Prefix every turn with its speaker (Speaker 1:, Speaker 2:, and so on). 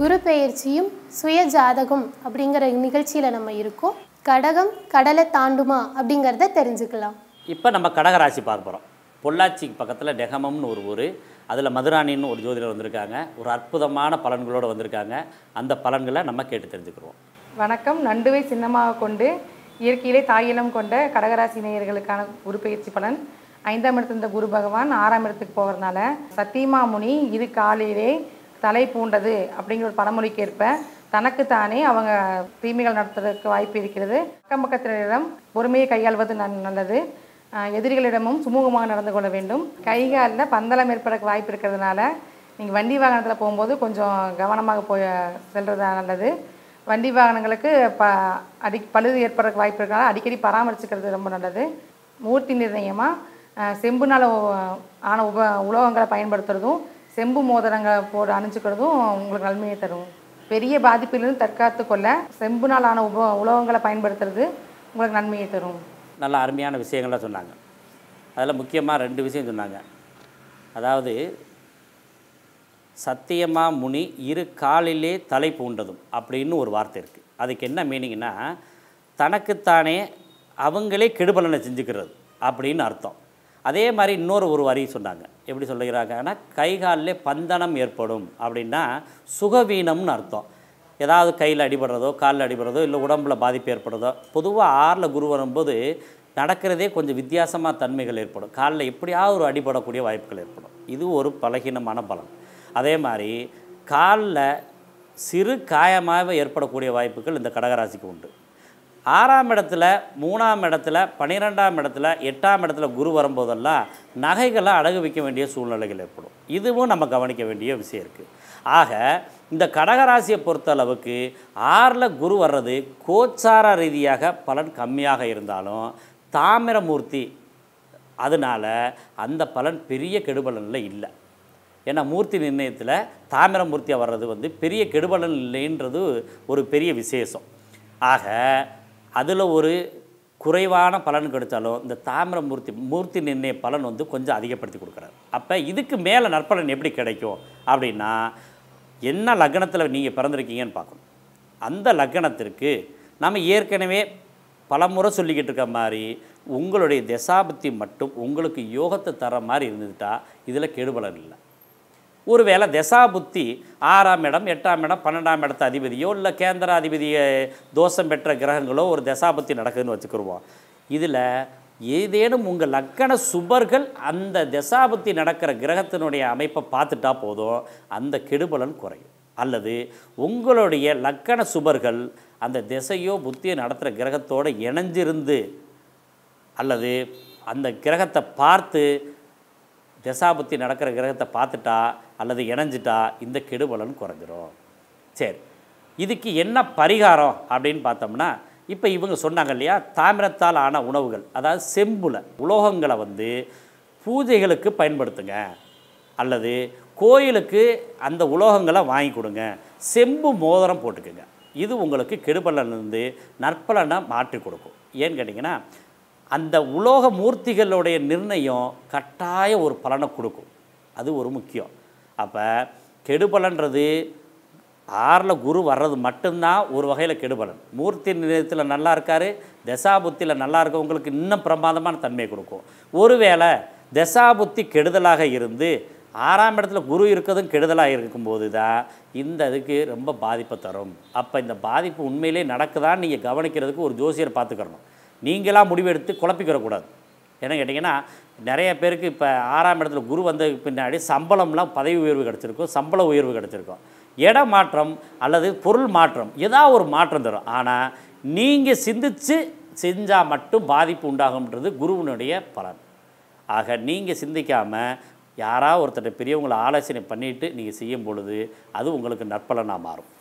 Speaker 1: குரு பெயர்ச்சியும் சுய ஜாதகம் அப்படிங்கிற நிகழ்ச்சியில் நம்ம இருக்கோம் கடகம் கடலை தாண்டுமா அப்படிங்கிறத தெரிஞ்சுக்கலாம்
Speaker 2: இப்போ நம்ம கடகராசி பார்க்க போகிறோம் பொள்ளாச்சிக்கு பக்கத்தில் டெகமம்னு ஒரு ஊர் அதில் மதுராணின்னு ஒரு ஜோதிடர் வந்திருக்காங்க ஒரு அற்புதமான பலன்களோடு வந்திருக்காங்க அந்த பலன்களை நம்ம கேட்டு தெரிஞ்சுக்கிறோம்
Speaker 1: வணக்கம் நண்டுவை சின்னமாக கொண்டு இயற்கையிலே தாயிலம் கொண்ட கடகராசி நேயர்களுக்கான குரு பயிற்சி பலன் ஐந்தாம் இடத்துல குரு பகவான் ஆறாம் இடத்துக்கு போகிறதுனால முனி இரு காலையிலே தலை பூண்டது அப்படிங்கிற ஒரு பழமொழிக்கு ஏற்ப தனக்கு தானே அவங்க தீமைகள் நடத்துவதற்கு வாய்ப்பு இருக்கிறது அக்கம் பக்கத்தினரிடம் பொறுமையை கையாள்வது நல்லது எதிரிகளிடமும் சுமூகமாக நடந்து கொள்ள வேண்டும் கைகாலில் பந்தளம் ஏற்படக்கு வாய்ப்பு இருக்கிறதுனால நீங்கள் வண்டி வாகனத்தில் போகும்போது கொஞ்சம் கவனமாக போய் செல்வது நல்லது வண்டி வாகனங்களுக்கு ப அடி பழுது ஏற்படுறதுக்கு வாய்ப்பு இருக்கிறனால அடிக்கடி பராமரிச்சுக்கிறது ரொம்ப நல்லது மூர்த்தி நிர்ணயமாக செம்புனால் ஆன உப உலோகங்களை பயன்படுத்துகிறதும் செம்பு மோதிரங்கள் போட அணிஞ்சுக்கிறதும் உங்களுக்கு நன்மையை தரும் பெரிய பாதிப்பிலிருந்து தற்காத்து கொள்ள செம்பு நாளான உப உலோகங்களை பயன்படுத்துறது உங்களுக்கு நன்மையை தரும்
Speaker 2: நல்ல அருமையான விஷயங்கள்லாம் சொன்னாங்க அதில் முக்கியமாக ரெண்டு விஷயம் சொன்னாங்க அதாவது சத்தியமா முனி இரு காலிலே தலை பூண்டதும் அப்படின்னு ஒரு வார்த்தை இருக்குது அதுக்கு என்ன மீனிங்னா தனக்குத்தானே அவங்களே கெடுபலனை செஞ்சுக்கிறது அப்படின்னு அர்த்தம் அதே மாதிரி இன்னொரு ஒரு வரி சொன்னாங்க எப்படி சொல்லுகிறாங்கன்னா கை பந்தனம் ஏற்படும் அப்படின்னா சுகவீனம்னு அர்த்தம் ஏதாவது கையில் அடிபடுறதோ காலில் அடிபடுறதோ இல்லை உடம்புல பாதிப்பு ஏற்படுறதோ பொதுவாக ஆறில் குரு வரும்போது நடக்கிறதே கொஞ்சம் வித்தியாசமாக தன்மைகள் ஏற்படும் காலில் எப்படியாவது ஒரு அடிபடக்கூடிய வாய்ப்புகள் ஏற்படும் இது ஒரு பலகீனமான பலம் அதே மாதிரி காலில் சிறு காயமாக ஏற்படக்கூடிய வாய்ப்புகள் இந்த கடகராசிக்கு உண்டு ஆறாம் இடத்துல மூணாம் இடத்துல பன்னிரெண்டாம் இடத்துல எட்டாம் இடத்துல குரு வரும்போதெல்லாம் நகைகளை அடகு வைக்க வேண்டிய சூழ்நிலைகள் ஏற்படும் இதுவும் நம்ம கவனிக்க வேண்டிய விஷயம் இருக்குது ஆக இந்த கடகராசியை பொறுத்த அளவுக்கு ஆறில் குரு வர்றது கோச்சார ரீதியாக பலன் கம்மியாக இருந்தாலும் தாமிரமூர்த்தி அதனால் அந்த பலன் பெரிய கெடுபலனில் இல்லை ஏன்னா மூர்த்தி நிர்ணயத்தில் தாமிரமூர்த்தியாக வர்றது வந்து பெரிய கெடுபலன் இல்லைன்றது ஒரு பெரிய விசேஷம் ஆக அதில் ஒரு குறைவான பலன் கிடைச்சாலும் இந்த தாமிர மூர்த்தி மூர்த்தி நிர்ணய பலன் வந்து கொஞ்சம் அதிகப்படுத்தி கொடுக்குறாரு அப்போ இதுக்கு மேலே நற்பலன் எப்படி கிடைக்கும் அப்படின்னா என்ன லக்னத்தில் நீங்கள் பிறந்திருக்கீங்கன்னு பார்க்கணும் அந்த லக்னத்திற்கு நம்ம ஏற்கனவே பல முறை சொல்லிக்கிட்டு இருக்க மாதிரி உங்களுடைய தசாபத்தி மட்டும் உங்களுக்கு யோகத்தை தர மாதிரி இருந்துட்டால் இதில் கெடுபலன் இல்லை ஒருவேளை தசாபுத்தி ஆறாம் இடம் எட்டாம் இடம் பன்னெண்டாம் இடத்த அதிபதியோ இல்லை கேந்திராதிபதியை தோஷம் பெற்ற கிரகங்களோ ஒரு தசாபுத்தி நடக்குதுன்னு வச்சுக்கிடுவோம் இதில் ஏதேனும் உங்கள் லக்கண சுபர்கள் அந்த தசாபுத்தி நடக்கிற கிரகத்தினுடைய அமைப்பை பார்த்துட்டா போதும் அந்த கெடுபலன் குறையும் அல்லது உங்களுடைய லக்கண சுபர்கள் அந்த திசையோ புத்தியோ நடத்துகிற கிரகத்தோடு இணைஞ்சிருந்து அல்லது அந்த கிரகத்தை பார்த்து தசாபுத்தி நடக்கிற கிரகத்தை பார்த்துட்டா அல்லது இணைஞ்சிட்டா இந்த கெடுபலன் குறைஞ்சிரும் சரி இதுக்கு என்ன பரிகாரம் அப்படின்னு பார்த்தோம்னா இப்போ இவங்க சொன்னாங்க இல்லையா தாமிரத்தால் ஆன உணவுகள் அதாவது செம்புல உலோகங்களை வந்து பூஜைகளுக்கு பயன்படுத்துங்க அல்லது கோயிலுக்கு அந்த உலோகங்களை வாங்கி கொடுங்க செம்பு மோதிரம் போட்டுக்குங்க இது உங்களுக்கு கெடுபலன்லேருந்து நற்பலனை மாற்றி கொடுக்கும் ஏன்னு கேட்டிங்கன்னா அந்த உலோக மூர்த்திகளுடைய நிர்ணயம் கட்டாய ஒரு பலனை கொடுக்கும் அது ஒரு முக்கியம் அப்போ கெடுபலன்றது ஆறில் குரு வர்றது மட்டும்தான் ஒரு வகையில் கெடுபலன் மூர்த்தி நிலையத்தில் நல்லா இருக்கார் தசாபுத்தியில் நல்லா இருக்கவங்களுக்கு இன்னும் பிரமாதமான தன்மையை கொடுக்கும் ஒருவேளை தசாபுத்தி கெடுதலாக இருந்து ஆறாம் இடத்துல குரு இருக்கிறதும் கெடுதலாக இருக்கும்போது தான் இந்த இதுக்கு ரொம்ப பாதிப்பை தரும் அப்போ இந்த பாதிப்பு உண்மையிலே நடக்குதான்னு நீங்கள் கவனிக்கிறதுக்கு ஒரு ஜோசியர் பார்த்துக்கிறணும் நீங்களாக முடிவெடுத்து குழப்பிக்கிறக்கூடாது என்ன கேட்டிங்கன்னா நிறைய பேருக்கு இப்போ ஆறாம் இடத்துல குரு வந்ததுக்கு பின்னாடி சம்பளம்லாம் பதவி உயர்வு கிடச்சிருக்கும் சம்பள உயர்வு கிடச்சிருக்கும் இட மாற்றம் அல்லது பொருள் மாற்றம் ஏதாவது ஒரு மாற்றம் தரும் ஆனால் நீங்கள் சிந்தித்து செஞ்சால் மட்டும் பாதிப்பு உண்டாகும்ன்றது குருவினுடைய பலன் ஆக நீங்கள் சிந்திக்காமல் யாராவது ஒருத்தர் பெரியவங்களை ஆலோசனை பண்ணிவிட்டு நீங்கள் செய்யும் பொழுது அது உங்களுக்கு நற்பலனாக மாறும்